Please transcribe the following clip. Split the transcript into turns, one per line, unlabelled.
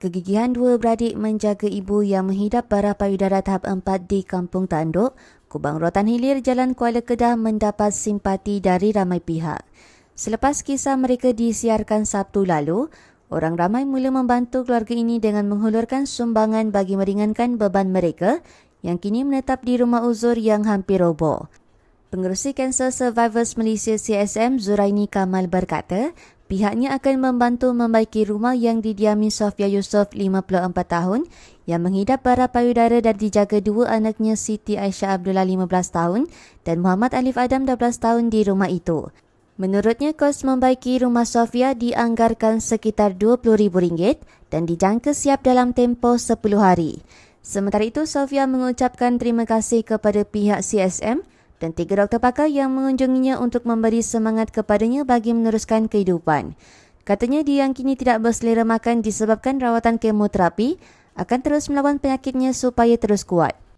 Kegigihan dua beradik menjaga ibu yang menghidap barah payudara tahap 4 di Kampung Tanduk, Kubang Rotan Hilir Jalan Kuala Kedah mendapat simpati dari ramai pihak. Selepas kisah mereka disiarkan Sabtu lalu, orang ramai mula membantu keluarga ini dengan menghulurkan sumbangan bagi meringankan beban mereka yang kini menetap di rumah uzur yang hampir roboh. Pengerusi Cancer Survivors Malaysia CSM Zuraini Kamal berkata, pihaknya akan membantu membaiki rumah yang didiami Sofia Yusof 54 tahun yang menghidap para payudara dan dijaga dua anaknya Siti Aisyah Abdullah 15 tahun dan Muhammad Alif Adam 12 tahun di rumah itu. Menurutnya, kos membaiki rumah Sofia dianggarkan sekitar RM20,000 dan dijangka siap dalam tempoh 10 hari. Sementara itu, Sofia mengucapkan terima kasih kepada pihak CSM dan tiga doktor pakar yang mengunjunginya untuk memberi semangat kepadanya bagi meneruskan kehidupan. Katanya dia yang kini tidak berselera makan disebabkan rawatan kemoterapi akan terus melawan penyakitnya supaya terus kuat.